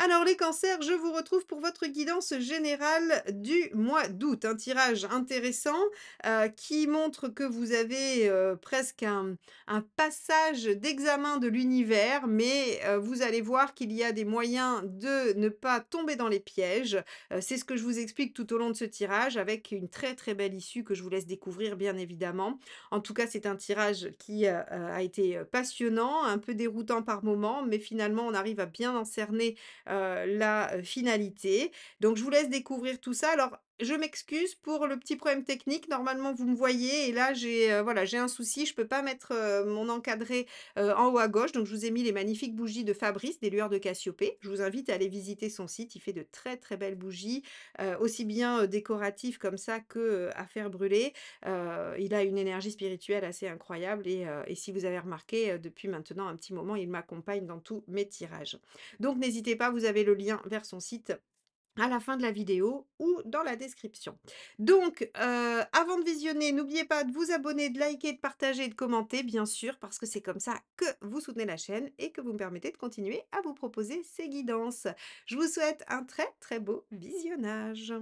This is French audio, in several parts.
Alors les cancers, je vous retrouve pour votre guidance générale du mois d'août. Un tirage intéressant euh, qui montre que vous avez euh, presque un, passage d'examen de l'univers, mais euh, vous allez voir qu'il y a des moyens de ne pas tomber dans les pièges. C'est ce que je vous explique tout au long de ce tirage avec une très très belle issue que je vous laisse découvrir bien évidemment. En tout cas, c'est un tirage qui a été passionnant, un peu déroutant par moments, mais finalement on arrive à bien en cerner euh, la euh, finalité. Donc, je vous laisse découvrir tout ça. Alors, je m'excuse pour le petit problème technique. Normalement, vous me voyez et là, j'ai euh, voilà, j'ai un souci. Je ne peux pas mettre euh, mon encadré euh, en haut à gauche. Donc, je vous ai mis les magnifiques bougies de Fabrice, des lueurs de Cassiopée. Je vous invite à aller visiter son site. Il fait de très très belles bougies, aussi bien décoratives comme ça que à faire brûler. il a une énergie spirituelle assez incroyable et, et si vous avez remarqué, depuis maintenant un petit moment, il m'accompagne dans tous mes tirages. Donc, n'hésitez pas. Vous avez le lien vers son site à la fin de la vidéo ou dans la description. Donc, euh, avant de visionner, n'oubliez pas de vous abonner, de liker, de partager et de commenter, bien sûr, parce que c'est comme ça que vous soutenez la chaîne et que vous me permettez de continuer à vous proposer ces guidances. Je vous souhaite un très très beau visionnage.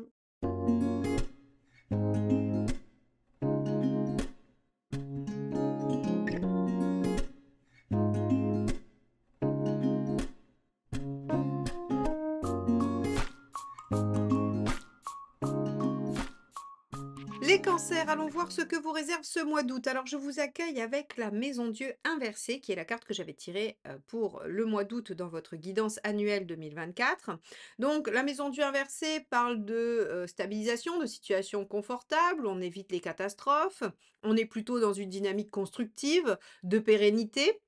cancers, allons voir ce que vous réserve ce mois d'août. Alors je vous accueille avec la Maison Dieu inversée, qui est la carte que j'avais tirée euh, pour le mois d'août dans votre guidance annuelle 2024. Donc la Maison Dieu inversée parle de euh, stabilisation, de situation confortable, on évite les catastrophes, on est plutôt dans une dynamique constructive, de pérennité.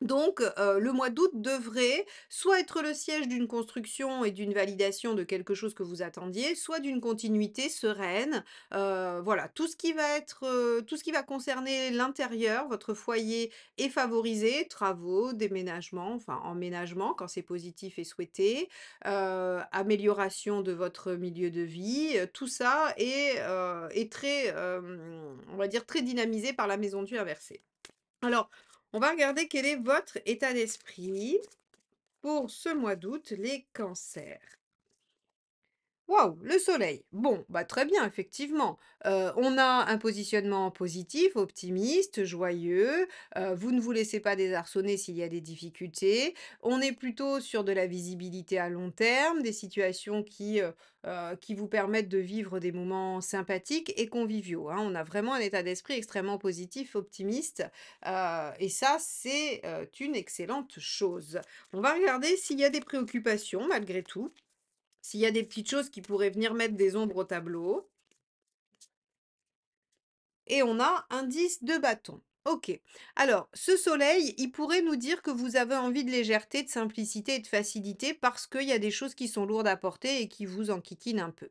Donc, le mois d'août devrait soit être le siège d'une construction et d'une validation de quelque chose que vous attendiez, soit d'une continuité sereine. voilà, tout ce qui va être, tout ce qui va concerner l'intérieur, votre foyer est favorisé, travaux, déménagement, enfin emménagement quand c'est positif et souhaité, amélioration de votre milieu de vie, tout ça est, très, on va dire, très dynamisé par la maison du inversée. Alors, on va regarder quel est votre état d'esprit pour ce mois d'août, les cancers. Waouh, le soleil. Bon, bah très bien, effectivement. Euh, on a un positionnement positif, optimiste, joyeux. Euh, vous ne vous laissez pas désarçonner s'il y a des difficultés. On est plutôt sur de la visibilité à long terme, des situations qui, euh, vous permettent de vivre des moments sympathiques et conviviaux. Hein. On a vraiment un état d'esprit extrêmement positif, optimiste. et ça, c'est une excellente chose. On va regarder s'il y a des préoccupations malgré tout. S'il y a des petites choses qui pourraient venir mettre des ombres au tableau. Et on a un 10 de bâton. Ok. Alors, ce soleil, il pourrait nous dire que vous avez envie de légèreté, de simplicité et de facilité parce qu'il y a des choses qui sont lourdes à porter et qui vous enquiquinent un peu.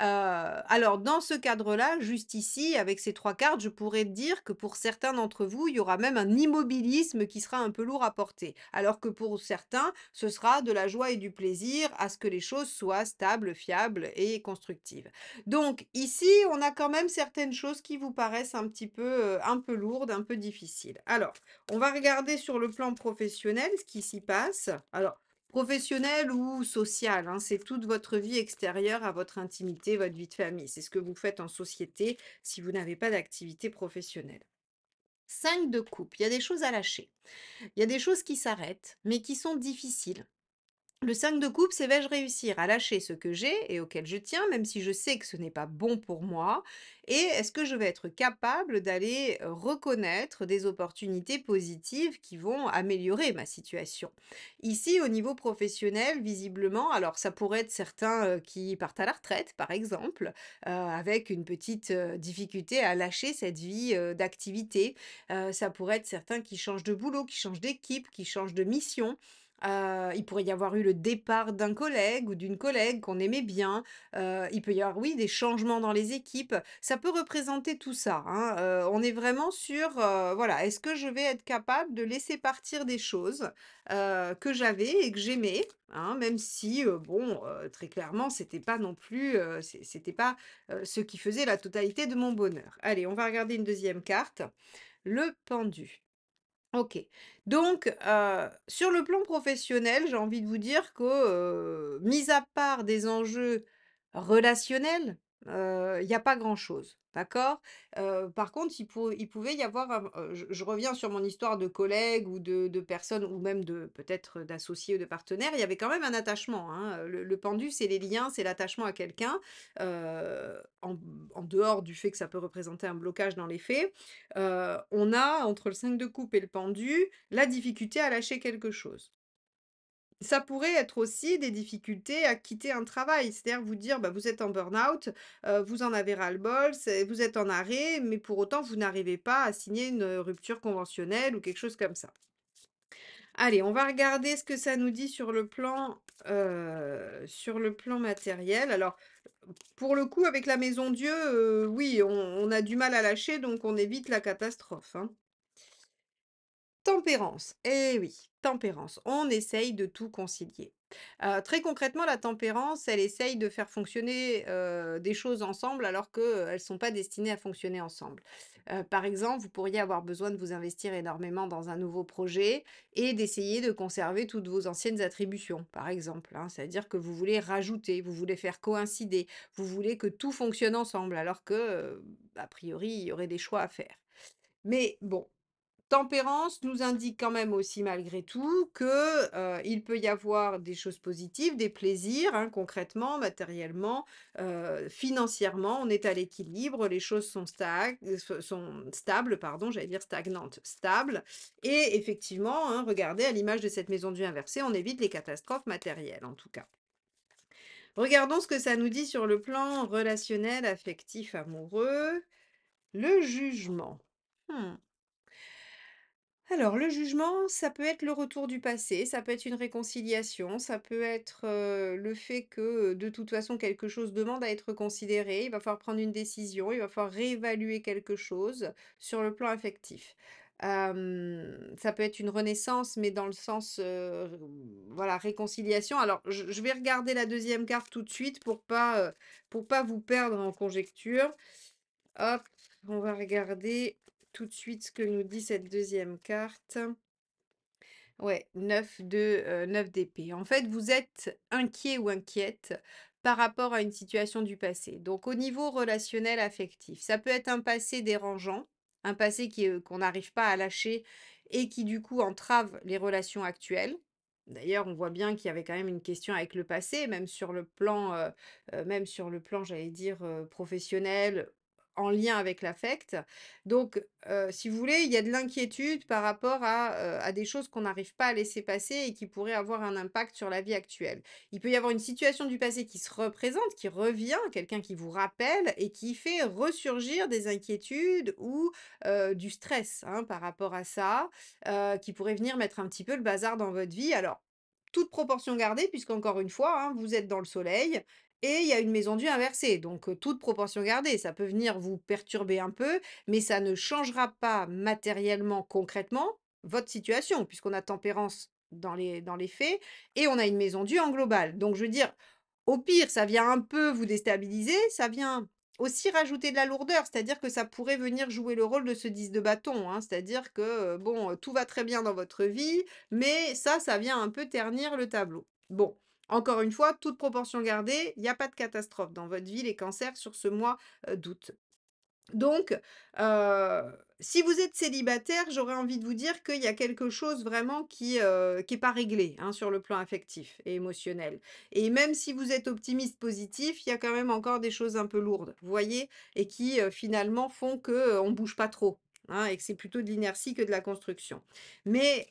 Euh, alors, dans ce cadre-là, juste ici, avec ces trois cartes, je pourrais dire que pour certains d'entre vous, il y aura même un immobilisme qui sera un peu lourd à porter. Alors que pour certains, ce sera de la joie et du plaisir à ce que les choses soient stables, fiables et constructives. Donc, ici, on a quand même certaines choses qui vous paraissent un petit peu, euh, un peu lourdes, peu difficile. Alors, on va regarder sur le plan professionnel ce qui s'y passe. Alors, professionnel ou social, hein, c'est toute votre vie extérieure à votre intimité, votre vie de famille. C'est ce que vous faites en société si vous n'avez pas d'activité professionnelle. 5 de coupe. Il y a des choses à lâcher. Il y a des choses qui s'arrêtent, mais qui sont difficiles. Le 5 de coupe, c'est vais-je réussir à lâcher ce que j'ai et auquel je tiens, même si je sais que ce n'est pas bon pour moi Et est-ce que je vais être capable d'aller euh, reconnaître des opportunités positives qui vont améliorer ma situation Ici, au niveau professionnel, visiblement, alors ça pourrait être certains euh, qui partent à la retraite, par exemple, euh, avec une petite difficulté à lâcher cette vie d'activité. ça pourrait être certains qui changent de boulot, qui changent d'équipe, qui changent de mission. Euh, il pourrait y avoir eu le départ d'un collègue ou d'une collègue qu'on aimait bien. Euh, il peut y avoir, oui, des changements dans les équipes. Ça peut représenter tout ça. Hein. Euh, on est vraiment sur, voilà, est-ce que je vais être capable de laisser partir des choses que j'avais et que j'aimais, hein, même si, bon, très clairement, c'était pas non plus, c'était pas ce qui faisait la totalité de mon bonheur. Allez, on va regarder une deuxième carte. Le pendu. OK. Donc, sur le plan professionnel, j'ai envie de vous dire que, mis à part des enjeux relationnels, il n'y a pas grand-chose. D'accord Par contre, il, pouvait y avoir, je, reviens sur mon histoire de collègue ou de, personne personnes, ou même de peut-être d'associé ou de partenaire. il y avait quand même un attachement. Hein, le, pendu, c'est les liens, c'est l'attachement à quelqu'un, en, dehors du fait que ça peut représenter un blocage dans les faits. on a, entre le 5 de coupe et le pendu, la difficulté à lâcher quelque chose. Ça pourrait être aussi des difficultés à quitter un travail, c'est-à-dire vous dire bah, vous êtes en burn-out, vous en avez ras-le-bol, vous êtes en arrêt, mais pour autant vous n'arrivez pas à signer une rupture conventionnelle ou quelque chose comme ça. Allez, on va regarder ce que ça nous dit sur le plan, sur le plan matériel. Alors, pour le coup, avec la maison Dieu, oui, on, a du mal à lâcher, donc on évite la catastrophe, hein. Tempérance. Eh oui, tempérance. On essaye de tout concilier. Euh, très concrètement, la tempérance, elle essaye de faire fonctionner des choses ensemble alors qu'elles ne sont pas destinées à fonctionner ensemble. par exemple, vous pourriez avoir besoin de vous investir énormément dans un nouveau projet et d'essayer de conserver toutes vos anciennes attributions, par exemple. Hein. C'est-à-dire que vous voulez rajouter, vous voulez faire coïncider, vous voulez que tout fonctionne ensemble alors que, a priori, il y aurait des choix à faire. Mais bon, Tempérance nous indique quand même aussi malgré tout qu'il il peut y avoir des choses positives, des plaisirs, hein, concrètement, matériellement, financièrement, on est à l'équilibre, les choses euh, sont, stables, pardon, j'allais dire stagnantes, stables. Et effectivement, hein, regardez, à l'image de cette maison du inversé, on évite les catastrophes matérielles en tout cas. Regardons ce que ça nous dit sur le plan relationnel, affectif, amoureux. Le jugement. Hmm. Alors, le jugement, ça peut être le retour du passé, ça peut être une réconciliation, ça peut être le fait que de toute façon quelque chose demande à être considéré, il va falloir prendre une décision, il va falloir réévaluer quelque chose sur le plan affectif. ça peut être une renaissance, mais dans le sens, voilà, réconciliation. Alors, je, vais regarder la deuxième carte tout de suite pour pas, pour pas vous perdre en conjecture. Hop, on va regarder tout de suite ce que nous dit cette deuxième carte. Ouais, 9 de 9 euh, d'épée. En fait, vous êtes inquiet ou inquiète par rapport à une situation du passé. Donc au niveau relationnel affectif, ça peut être un passé dérangeant, un passé qui euh, qu'on n'arrive pas à lâcher et qui du coup entrave les relations actuelles. D'ailleurs, on voit bien qu'il y avait quand même une question avec le passé, même sur le plan, euh, même sur le plan, j'allais dire, professionnel en lien avec l'affect. Donc, si vous voulez, il y a de l'inquiétude par rapport à, des choses qu'on n'arrive pas à laisser passer et qui pourraient avoir un impact sur la vie actuelle. Il peut y avoir une situation du passé qui se représente, qui revient, quelqu'un qui vous rappelle et qui fait ressurgir des inquiétudes ou du stress hein, par rapport à ça, qui pourrait venir mettre un petit peu le bazar dans votre vie. Alors, toute proportion gardée, puisqu'encore une fois, hein, vous êtes dans le soleil, et il y a une maison du inversée. Donc, toute proportion gardée, ça peut venir vous perturber un peu, mais ça ne changera pas matériellement, concrètement, votre situation, puisqu'on a tempérance dans les, dans les faits et on a une maison due en global. Donc, je veux dire, au pire, ça vient un peu vous déstabiliser, ça vient aussi rajouter de la lourdeur, c'est-à-dire que ça pourrait venir jouer le rôle de ce 10 de bâton, hein. c'est-à-dire que, bon, tout va très bien dans votre vie, mais ça, ça vient un peu ternir le tableau. Bon, encore une fois, toute proportion gardée, il n'y a pas de catastrophe dans votre vie, les cancers, sur ce mois d'août. Donc, si vous êtes célibataire, j'aurais envie de vous dire qu'il y a quelque chose vraiment qui n'est pas réglé hein, sur le plan affectif et émotionnel. Et même si vous êtes optimiste positif, il y a quand même encore des choses un peu lourdes, vous voyez, et qui finalement font qu'on ne bouge pas trop, hein, et que c'est plutôt de l'inertie que de la construction. Mais,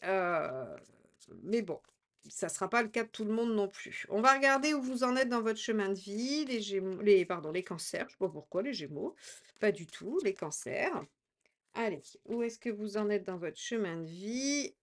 mais bon, ça ne sera pas le cas de tout le monde non plus. On va regarder où vous en êtes dans votre chemin de vie, les, gémeaux, les, pardon, les cancers, je ne sais pas pourquoi, les gémeaux, pas du tout, les cancers. Allez, où est-ce que vous en êtes dans votre chemin de vie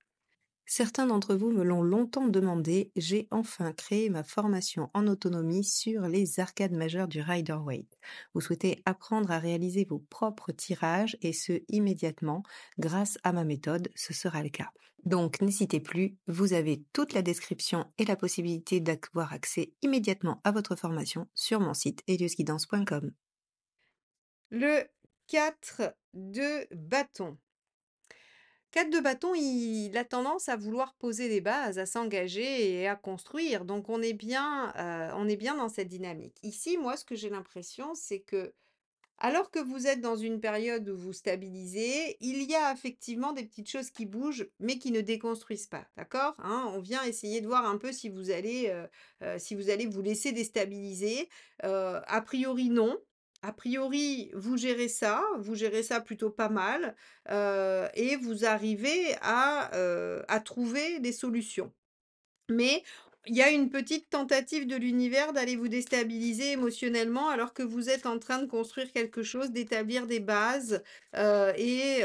Certains d'entre vous me l'ont longtemps demandé, j'ai enfin créé ma formation en autonomie sur les arcades majeures du Rider-Waite. Vous souhaitez apprendre à réaliser vos propres tirages et ce immédiatement grâce à ma méthode, ce sera le cas. Donc n'hésitez plus, vous avez toute la description et la possibilité d'avoir accès immédiatement à votre formation sur mon site eliusguidance.com. Le 4 de bâton. 4 de bâton, il a tendance à vouloir poser des bases, à s'engager et à construire. Donc on est bien, euh, on est bien dans cette dynamique. Ici, moi, ce que j'ai l'impression, c'est que alors que vous êtes dans une période où vous stabilisez, il y a effectivement des petites choses qui bougent, mais qui ne déconstruisent pas, d'accord hein? On vient essayer de voir un peu si vous allez, euh, euh, si vous, allez vous laisser déstabiliser. a priori, non, a priori, vous gérez ça, vous gérez ça plutôt pas mal, et vous arrivez à, trouver des solutions. Mais il y a une petite tentative de l'univers d'aller vous déstabiliser émotionnellement alors que vous êtes en train de construire quelque chose, d'établir des bases, et,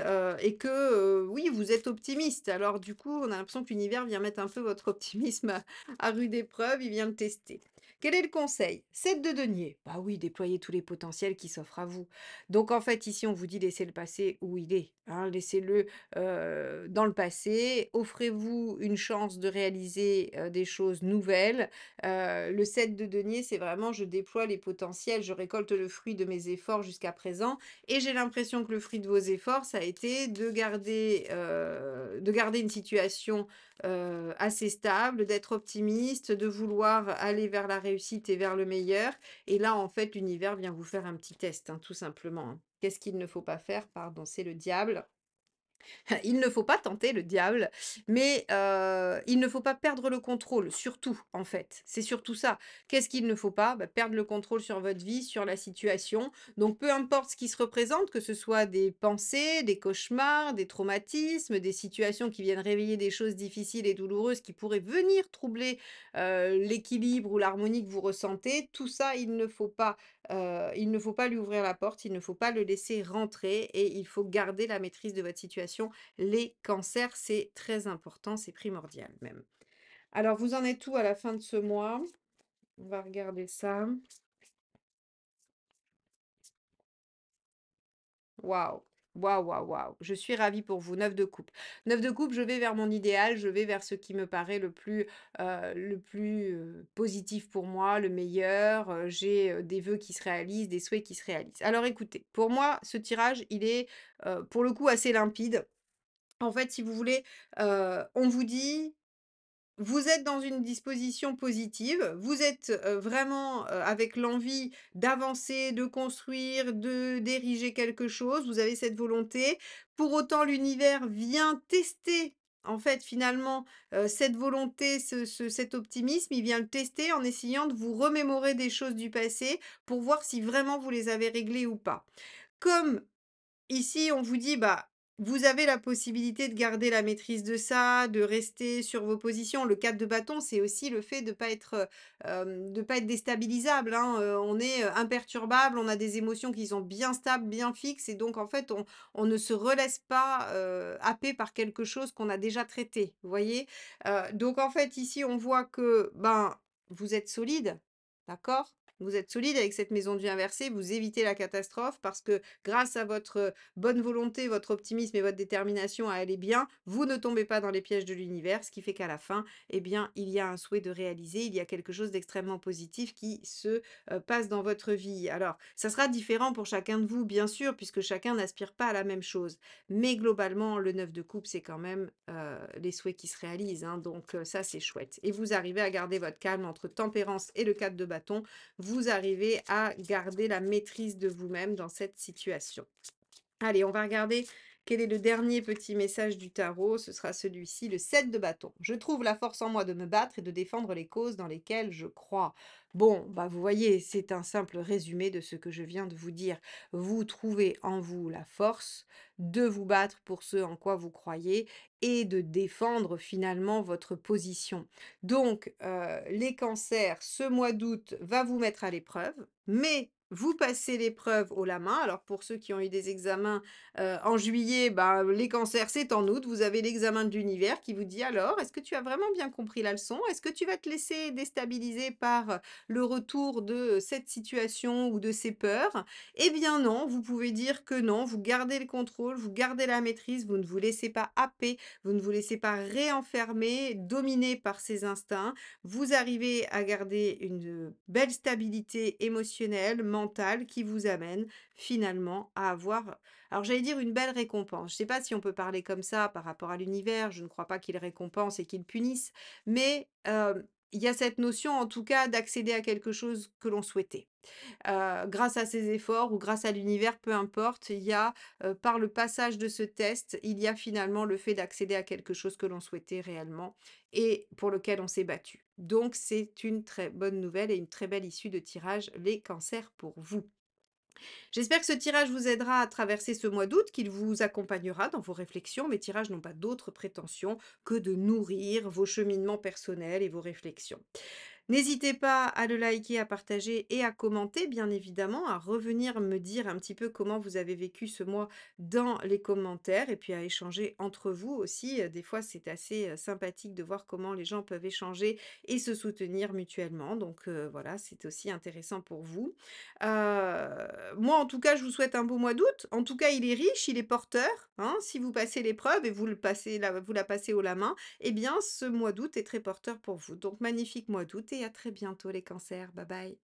que oui, vous êtes optimiste. Alors du coup, on a l'impression que l'univers vient mettre un peu votre optimisme à rude épreuve, il vient le tester. Quel est le conseil 7 de denier. Bah oui, déployez tous les potentiels qui s'offrent à vous. Donc en fait, ici, on vous dit laissez le passé où il est. Hein. Laissez-le dans le passé. Offrez-vous une chance de réaliser des choses nouvelles. le 7 de denier, c'est vraiment je déploie les potentiels, je récolte le fruit de mes efforts jusqu'à présent. Et j'ai l'impression que le fruit de vos efforts, ça a été de garder, de garder une situation assez stable, d'être optimiste, de vouloir aller vers la réussite réussite et vers le meilleur. Et là, en fait, l'univers vient vous faire un petit test, hein, tout simplement. Hein. Qu'est-ce qu'il ne faut pas faire Pardon, c'est le diable. Il ne faut pas tenter le diable, mais il ne faut pas perdre le contrôle, surtout en fait. C'est surtout ça. Qu'est-ce qu'il ne faut pas bah, Perdre le contrôle sur votre vie, sur la situation. Donc peu importe ce qui se représente, que ce soit des pensées, des cauchemars, des traumatismes, des situations qui viennent réveiller des choses difficiles et douloureuses qui pourraient venir troubler l'équilibre ou l'harmonie que vous ressentez, tout ça, il ne faut pas il ne faut pas lui ouvrir la porte, il ne faut pas le laisser rentrer et il faut garder la maîtrise de votre situation les cancers. C'est très important, c'est primordial même. Alors, vous en êtes tout à la fin de ce mois On va regarder ça. Waouh Waouh, waouh, waouh. Je suis ravie pour vous. Neuf de coupe. Neuf de coupe, je vais vers mon idéal, je vais vers ce qui me paraît le plus, euh, le plus positif pour moi, le meilleur. J'ai des vœux qui se réalisent, des souhaits qui se réalisent. Alors écoutez, pour moi, ce tirage, il est pour le coup assez limpide. En fait, si vous voulez, on vous dit vous êtes dans une disposition positive, vous êtes vraiment avec l'envie d'avancer, de construire, de d'ériger quelque chose, vous avez cette volonté. Pour autant, l'univers vient tester en fait, finalement, cette volonté, cet optimisme, il vient le tester en essayant de vous remémorer des choses du passé pour voir si vraiment vous les avez réglées ou pas. Comme ici, on vous dit, bah, vous avez la possibilité de garder la maîtrise de ça, de rester sur vos positions. Le cadre de bâton, c'est aussi le fait de ne euh, pas, être, déstabilisable. Hein. Euh, on est euh, imperturbable, on a des émotions qui sont bien stables, bien fixes. Et donc, en fait, on, ne se relaisse pas happé par quelque chose qu'on a déjà traité. Vous voyez Donc, en fait, ici, on voit que ben, vous êtes solide, d'accord vous êtes solide avec cette maison de vie inversée, vous évitez la catastrophe parce que grâce à votre euh, bonne volonté, votre optimisme et votre détermination à aller bien, vous ne tombez pas dans les pièges de l'univers, ce qui fait qu'à la fin, eh bien, il y a un souhait de réaliser, il y a quelque chose d'extrêmement positif qui se euh, passe dans votre vie. Alors, ça sera différent pour chacun de vous, bien sûr, puisque chacun n'aspire pas à la même chose. Mais globalement, le 9 de coupe, c'est quand même euh, les souhaits qui se réalisent. Hein, donc, ça, c'est chouette. Et vous arrivez à garder votre calme entre tempérance et le 4 de bâton vous arrivez à garder la maîtrise de vous-même dans cette situation. Allez, on va regarder quel est le dernier petit message du tarot Ce sera celui-ci, le 7 de bâton. Je trouve la force en moi de me battre et de défendre les causes dans lesquelles je crois. Bon, bah vous voyez, c'est un simple résumé de ce que je viens de vous dire. Vous trouvez en vous la force de vous battre pour ce en quoi vous croyez et de défendre finalement votre position. Donc, euh, les cancers, ce mois d'août va vous mettre à l'épreuve, mais vous passez l'épreuve au la main. Alors pour ceux qui ont eu des examens en juillet, ben, les cancers c'est en août, vous avez l'examen de l'univers qui vous dit alors, est-ce que tu as vraiment bien compris la leçon Est-ce que tu vas te laisser déstabiliser par le retour de cette situation ou de ces peurs Eh bien non, vous pouvez dire que non, vous gardez le contrôle, vous gardez la maîtrise, vous ne vous laissez pas happer, vous ne vous laissez pas réenfermer, dominer par ces instincts, vous arrivez à garder une belle stabilité émotionnelle, mentale, qui vous amène finalement à avoir, alors j'allais dire une belle récompense. Je ne sais pas si on peut parler comme ça par rapport à l'univers, je ne crois pas qu'il récompense et qu'il punisse, mais euh, il y a cette notion en tout cas d'accéder à quelque chose que l'on souhaitait. grâce à ses efforts ou grâce à l'univers, peu importe, il y a par le passage de ce test, il y a finalement le fait d'accéder à quelque chose que l'on souhaitait réellement et pour lequel on s'est battu. Donc c'est une très bonne nouvelle et une très belle issue de tirage les cancers pour vous. J'espère que ce tirage vous aidera à traverser ce mois d'août, qu'il vous accompagnera dans vos réflexions. Mes tirages n'ont pas d'autre prétention que de nourrir vos cheminements personnels et vos réflexions. N'hésitez pas à le liker, à partager et à commenter, bien évidemment, à revenir me dire un petit peu comment vous avez vécu ce mois dans les commentaires et puis à échanger entre vous aussi. Euh, des fois, c'est assez euh, sympathique de voir comment les gens peuvent échanger et se soutenir mutuellement. Donc euh, voilà, c'est aussi intéressant pour vous. moi, en tout cas, je vous souhaite un beau mois d'août. En tout cas, il est riche, il est porteur. Hein. si vous passez l'épreuve et vous, le passez, la, vous la passez au la main, eh bien, ce mois d'août est très porteur pour vous. Donc, magnifique mois d'août à très bientôt les cancers. Bye bye.